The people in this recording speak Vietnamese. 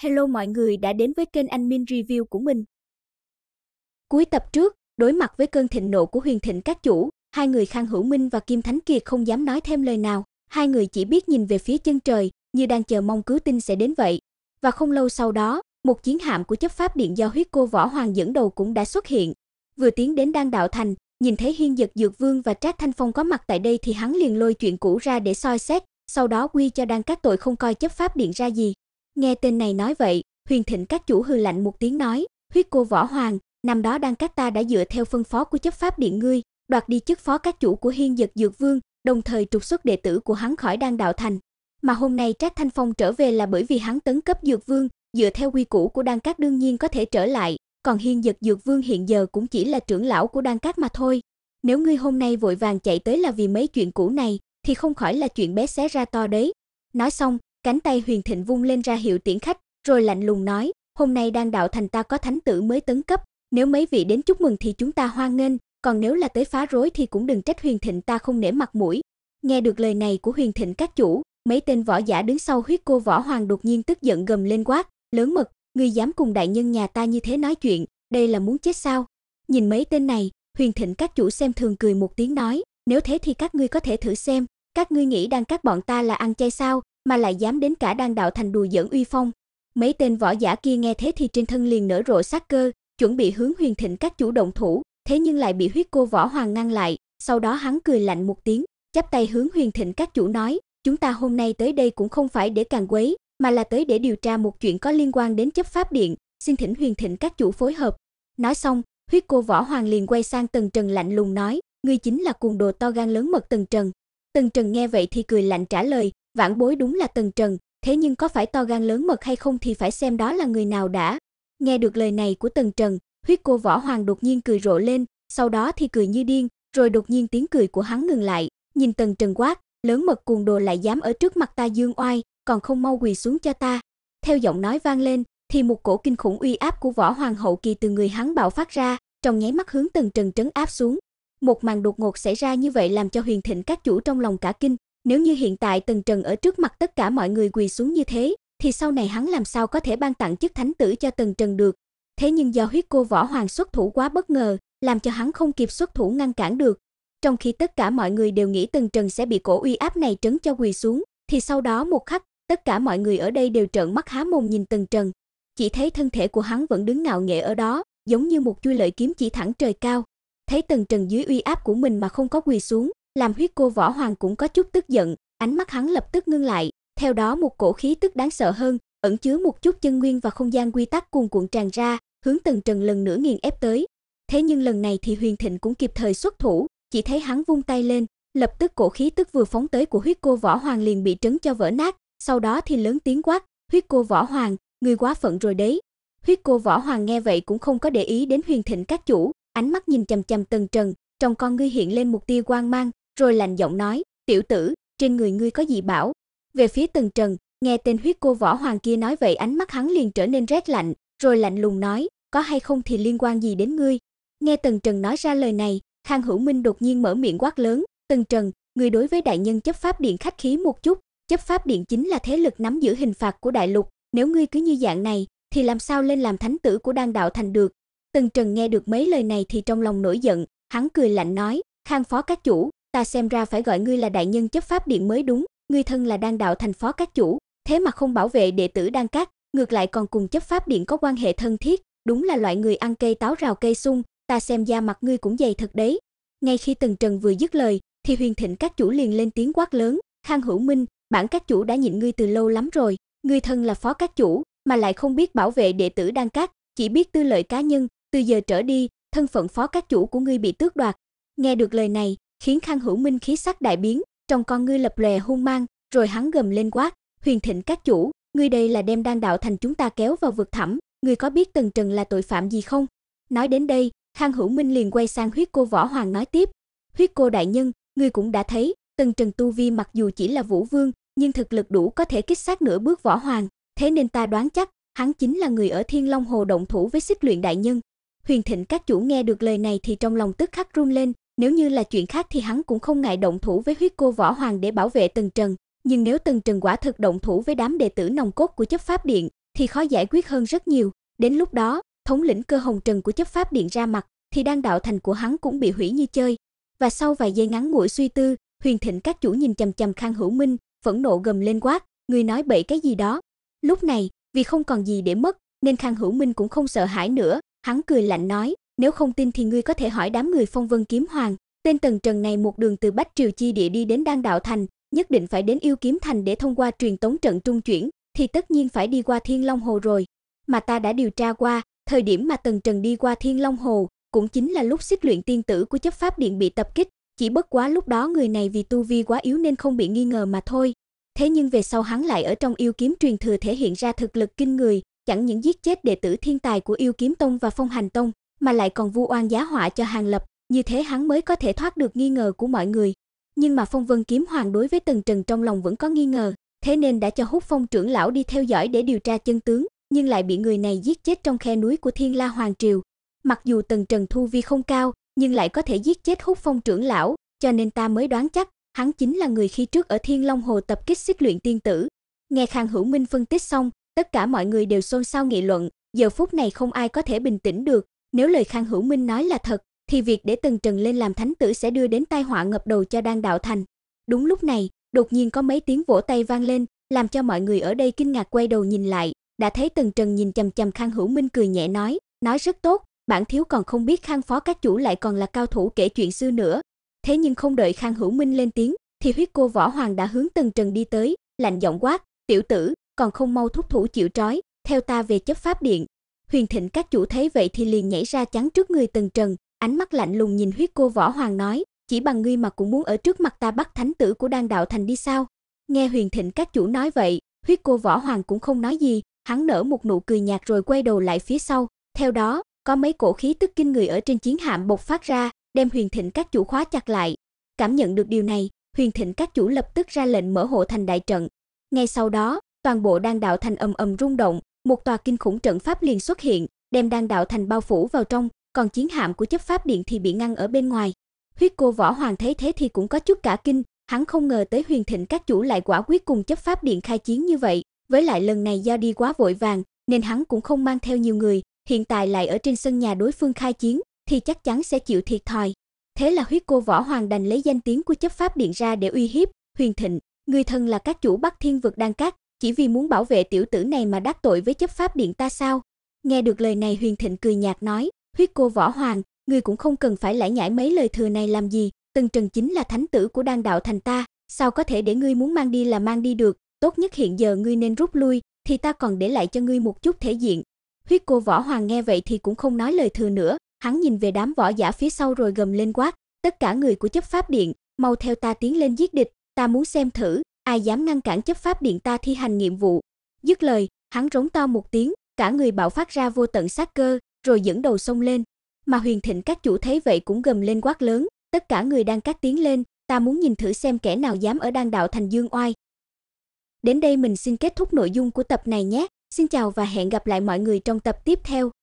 Hello mọi người đã đến với kênh Anh Min Review của mình. Cuối tập trước, đối mặt với cơn thịnh nộ của Huyền Thịnh các chủ, hai người Khang Hữu Minh và Kim Thánh Kiệt không dám nói thêm lời nào, hai người chỉ biết nhìn về phía chân trời, như đang chờ mong cứu tinh sẽ đến vậy. Và không lâu sau đó, một chiến hạm của chấp pháp điện do huyết cô Võ Hoàng dẫn đầu cũng đã xuất hiện. Vừa tiến đến Đan Đạo Thành, nhìn thấy Hiên Dật Dược Vương và Trác Thanh Phong có mặt tại đây thì hắn liền lôi chuyện cũ ra để soi xét, sau đó quy cho Đan các tội không coi chấp pháp điện ra gì. Nghe tên này nói vậy, Huyền Thịnh các chủ hư lạnh một tiếng nói, "Huyết cô võ hoàng, năm đó đang các ta đã dựa theo phân phó của chấp pháp điện ngươi, đoạt đi chức phó các chủ của Hiên Dật Dược Vương, đồng thời trục xuất đệ tử của hắn khỏi Đan Đạo Thành. Mà hôm nay Trác Thanh Phong trở về là bởi vì hắn tấn cấp Dược Vương, dựa theo quy củ của Đan Các đương nhiên có thể trở lại, còn Hiên Dật Dược Vương hiện giờ cũng chỉ là trưởng lão của Đan Các mà thôi. Nếu ngươi hôm nay vội vàng chạy tới là vì mấy chuyện cũ này, thì không khỏi là chuyện bé xé ra to đấy." Nói xong, Cánh tay Huyền Thịnh vung lên ra hiệu tiễn khách, rồi lạnh lùng nói, "Hôm nay đang đạo thành ta có thánh tử mới tấn cấp, nếu mấy vị đến chúc mừng thì chúng ta hoan nghênh, còn nếu là tới phá rối thì cũng đừng trách Huyền Thịnh ta không nể mặt mũi." Nghe được lời này của Huyền Thịnh các chủ, mấy tên võ giả đứng sau huyết cô võ hoàng đột nhiên tức giận gầm lên quát, "Lớn mật, ngươi dám cùng đại nhân nhà ta như thế nói chuyện, đây là muốn chết sao?" Nhìn mấy tên này, Huyền Thịnh các chủ xem thường cười một tiếng nói, "Nếu thế thì các ngươi có thể thử xem, các ngươi nghĩ đang các bọn ta là ăn chay sao, mà lại dám đến cả đang đạo thành đùa giỡn uy phong. Mấy tên võ giả kia nghe thế thì trên thân liền nở rộ sát cơ, chuẩn bị hướng Huyền Thịnh các chủ động thủ, thế nhưng lại bị huyết cô võ hoàng ngăn lại, sau đó hắn cười lạnh một tiếng, chắp tay hướng Huyền Thịnh các chủ nói, chúng ta hôm nay tới đây cũng không phải để càng quấy, mà là tới để điều tra một chuyện có liên quan đến chấp pháp điện, xin thỉnh Huyền Thịnh các chủ phối hợp. Nói xong, huyết cô võ hoàng liền quay sang Tần Trần lạnh lùng nói, ngươi chính là cuồng đồ to gan lớn mật Tần Trần. Tần Trần nghe vậy thì cười lạnh trả lời, Vãn bối đúng là tần trần, thế nhưng có phải to gan lớn mật hay không thì phải xem đó là người nào đã. Nghe được lời này của tần trần, huyết cô võ hoàng đột nhiên cười rộ lên, sau đó thì cười như điên, rồi đột nhiên tiếng cười của hắn ngừng lại, nhìn tần trần quát, lớn mật cuồng đồ lại dám ở trước mặt ta dương oai, còn không mau quỳ xuống cho ta. Theo giọng nói vang lên, thì một cổ kinh khủng uy áp của võ hoàng hậu kỳ từ người hắn bạo phát ra, trong nháy mắt hướng Tần Trần trấn áp xuống. Một màn đột ngột xảy ra như vậy làm cho Huyền Thịnh các chủ trong lòng cả kinh, nếu như hiện tại Tần Trần ở trước mặt tất cả mọi người quỳ xuống như thế, thì sau này hắn làm sao có thể ban tặng chức thánh tử cho Tần Trần được. Thế nhưng do huyết cô võ hoàng xuất thủ quá bất ngờ, làm cho hắn không kịp xuất thủ ngăn cản được. Trong khi tất cả mọi người đều nghĩ Tần Trần sẽ bị cổ uy áp này trấn cho quỳ xuống, thì sau đó một khắc, tất cả mọi người ở đây đều trợn mắt há mồm nhìn Tần Trần. Chỉ thấy thân thể của hắn vẫn đứng ngạo nghễ ở đó, giống như một chuôi lợi kiếm chỉ thẳng trời cao. Thấy Tần Trần dưới uy áp của mình mà không có quỳ xuống, làm huyết cô võ hoàng cũng có chút tức giận, ánh mắt hắn lập tức ngưng lại, theo đó một cổ khí tức đáng sợ hơn, ẩn chứa một chút chân nguyên và không gian quy tắc cuồn cuộn tràn ra, hướng Tần Trần lần nữa nghiền ép tới. Thế nhưng lần này thì Huyền Thịnh cũng kịp thời xuất thủ, chỉ thấy hắn vung tay lên, lập tức cổ khí tức vừa phóng tới của huyết cô võ hoàng liền bị trấn cho vỡ nát, sau đó thì lớn tiếng quát, "Huyết cô võ hoàng, ngươi quá phận rồi đấy." Huyết cô võ hoàng nghe vậy cũng không có để ý đến Huyền Thịnh các chủ, ánh mắt nhìn chằm chằm Tần Trần, trong con ngươi hiện lên một tia quang mang, rồi lạnh giọng nói, "Tiểu tử, trên người ngươi có gì bảo?" Về phía Tần Trần, nghe tên huyết cô võ hoàng kia nói vậy, ánh mắt hắn liền trở nên rét lạnh, rồi lạnh lùng nói, "Có hay không thì liên quan gì đến ngươi?" Nghe Tần Trần nói ra lời này, Khang Hữu Minh đột nhiên mở miệng quát lớn, "Tần Trần, người đối với đại nhân chấp pháp điện khách khí một chút, chấp pháp điện chính là thế lực nắm giữ hình phạt của đại lục, nếu ngươi cứ như dạng này thì làm sao lên làm thánh tử của Đan đạo thành được?" Tần Trần nghe được mấy lời này thì trong lòng nổi giận, hắn cười lạnh nói, "Khang phó các chủ, ta xem ra phải gọi ngươi là đại nhân chấp pháp điện mới đúng, ngươi thân là đang đạo thành phó các chủ, thế mà không bảo vệ đệ tử đang cát, ngược lại còn cùng chấp pháp điện có quan hệ thân thiết, đúng là loại người ăn cây táo rào cây sung, ta xem da mặt ngươi cũng dày thật đấy. Ngay khi Tần Trần vừa dứt lời, thì Huyền Thịnh các chủ liền lên tiếng quát lớn, Khang Hữu Minh, bản các chủ đã nhịn ngươi từ lâu lắm rồi, ngươi thân là phó các chủ, mà lại không biết bảo vệ đệ tử đang cát, chỉ biết tư lợi cá nhân, từ giờ trở đi, thân phận phó các chủ của ngươi bị tước đoạt. Nghe được lời này, khiến Khang Hữu Minh khí sắc đại biến, trong con ngươi lập lòe hung mang, rồi hắn gầm lên quát, "Huyền Thịnh các chủ, ngươi đây là đem đan đạo thành chúng ta kéo vào vực thẳm, ngươi có biết Tần Trần là tội phạm gì không?" Nói đến đây, Khang Hữu Minh liền quay sang Huyết Cô Võ Hoàng nói tiếp, "Huyết Cô đại nhân, ngươi cũng đã thấy, Tần Trần tu vi mặc dù chỉ là vũ vương, nhưng thực lực đủ có thể kích sát nửa bước võ hoàng, thế nên ta đoán chắc hắn chính là người ở Thiên Long Hồ động thủ với Xích Luyện đại nhân." Huyền Thịnh các chủ nghe được lời này thì trong lòng tức khắc run lên, nếu như là chuyện khác thì hắn cũng không ngại động thủ với huyết cô võ hoàng để bảo vệ Tần Trần, nhưng nếu Tần Trần quả thực động thủ với đám đệ tử nòng cốt của chấp pháp điện thì khó giải quyết hơn rất nhiều. Đến lúc đó, thống lĩnh cơ hồng trần của chấp pháp điện ra mặt thì đang đạo thành của hắn cũng bị hủy như chơi. Và sau vài giây ngắn ngủi suy tư, Huyền Thịnh các chủ nhìn chằm chằm Khang Hữu Minh, phẫn nộ gầm lên quát, người nói bậy cái gì đó. Lúc này, vì không còn gì để mất, nên Khang Hữu Minh cũng không sợ hãi nữa, hắn cười lạnh nói, nếu không tin thì ngươi có thể hỏi đám người Phong Vân Kiếm Hoàng, tên Tần Trần này một đường từ Bách Triều chi địa đi đến Đan Đạo thành, nhất định phải đến Yêu Kiếm thành để thông qua truyền tống trận trung chuyển, thì tất nhiên phải đi qua Thiên Long Hồ rồi. Mà ta đã điều tra qua, thời điểm mà Tần Trần đi qua Thiên Long Hồ, cũng chính là lúc xích luyện tiên tử của chấp pháp điện bị tập kích, chỉ bất quá lúc đó người này vì tu vi quá yếu nên không bị nghi ngờ mà thôi. Thế nhưng về sau hắn lại ở trong yêu kiếm truyền thừa thể hiện ra thực lực kinh người, chẳng những giết chết đệ tử thiên tài của yêu kiếm tông và phong hành tông, mà lại còn vu oan giá họa cho Hàng Lập, như thế hắn mới có thể thoát được nghi ngờ của mọi người. Nhưng mà Phong Vân Kiếm Hoàng đối với Tần Trần trong lòng vẫn có nghi ngờ, thế nên đã cho hút Phong trưởng lão đi theo dõi để điều tra chân tướng, nhưng lại bị người này giết chết trong khe núi của Thiên La Hoàng triều. Mặc dù Tần Trần thu vi không cao, nhưng lại có thể giết chết hút Phong trưởng lão, cho nên ta mới đoán chắc hắn chính là người khi trước ở Thiên Long Hồ tập kích xích luyện tiên tử. Nghe Khang Hữu Minh phân tích xong, tất cả mọi người đều xôn xao nghị luận, giờ phút này không ai có thể bình tĩnh được, nếu lời Khang Hữu Minh nói là thật, thì việc để Tần Trần lên làm thánh tử sẽ đưa đến tai họa ngập đầu cho Đan Đạo Thành. Đúng lúc này, đột nhiên có mấy tiếng vỗ tay vang lên, làm cho mọi người ở đây kinh ngạc quay đầu nhìn lại, đã thấy Tần Trần nhìn chằm chằm Khang Hữu Minh cười nhẹ nói, nói rất tốt, bản thiếu còn không biết Khang phó các chủ lại còn là cao thủ kể chuyện xưa nữa. Thế nhưng không đợi Khang Hữu Minh lên tiếng, thì huyết cô võ hoàng đã hướng Tần Trần đi tới, lạnh giọng quát, "Tiểu tử, còn không mau thúc thủ chịu trói, theo ta về chấp pháp điện." Huyền Thịnh các chủ thấy vậy thì liền nhảy ra chắn trước người Tần Trần, ánh mắt lạnh lùng nhìn huyết cô võ hoàng nói, chỉ bằng ngươi mà cũng muốn ở trước mặt ta bắt thánh tử của Đan đạo thành đi sao? Nghe Huyền Thịnh các chủ nói vậy, huyết cô võ hoàng cũng không nói gì, hắn nở một nụ cười nhạt rồi quay đầu lại phía sau, theo đó, có mấy cổ khí tức kinh người ở trên chiến hạm bộc phát ra, đem Huyền Thịnh các chủ khóa chặt lại. Cảm nhận được điều này, Huyền Thịnh các chủ lập tức ra lệnh mở hộ thành đại trận. Ngay sau đó, toàn bộ đan đạo thành ầm ầm rung động, một tòa kinh khủng trận pháp liền xuất hiện, đem đan đạo thành bao phủ vào trong, còn chiến hạm của chấp pháp điện thì bị ngăn ở bên ngoài. Huyết cô võ hoàng thấy thế thì cũng có chút cả kinh, hắn không ngờ tới huyền thịnh các chủ lại quả quyết cùng chấp pháp điện khai chiến như vậy, với lại lần này do đi quá vội vàng, nên hắn cũng không mang theo nhiều người, hiện tại lại ở trên sân nhà đối phương khai chiến, thì chắc chắn sẽ chịu thiệt thòi. Thế là huyết cô võ hoàng đành lấy danh tiếng của chấp pháp điện ra để uy hiếp, huyền thịnh, người thân là các chủ Bắc Thiên vực đang cát, chỉ vì muốn bảo vệ tiểu tử này mà đắc tội với chấp pháp điện ta sao? Nghe được lời này Huyền Thịnh cười nhạt nói, huyết cô võ hoàng, ngươi cũng không cần phải lải nhãi mấy lời thừa này làm gì, Tần Trần chính là thánh tử của Đan đạo thành ta, sao có thể để ngươi muốn mang đi là mang đi được, tốt nhất hiện giờ ngươi nên rút lui, thì ta còn để lại cho ngươi một chút thể diện. Huyết cô võ hoàng nghe vậy thì cũng không nói lời thừa nữa, hắn nhìn về đám võ giả phía sau rồi gầm lên quát, tất cả người của chấp pháp điện, mau theo ta tiến lên giết địch, ta muốn xem thử ai dám ngăn cản chấp pháp điện ta thi hành nhiệm vụ. Dứt lời, hắn rống to một tiếng, cả người bạo phát ra vô tận sát cơ, rồi dẫn đầu xông lên. Mà Huyền Thịnh các chủ thấy vậy cũng gầm lên quát lớn, tất cả người đang cát tiếng lên, ta muốn nhìn thử xem kẻ nào dám ở đan đạo thành Dương Oai. Đến đây mình xin kết thúc nội dung của tập này nhé. Xin chào và hẹn gặp lại mọi người trong tập tiếp theo.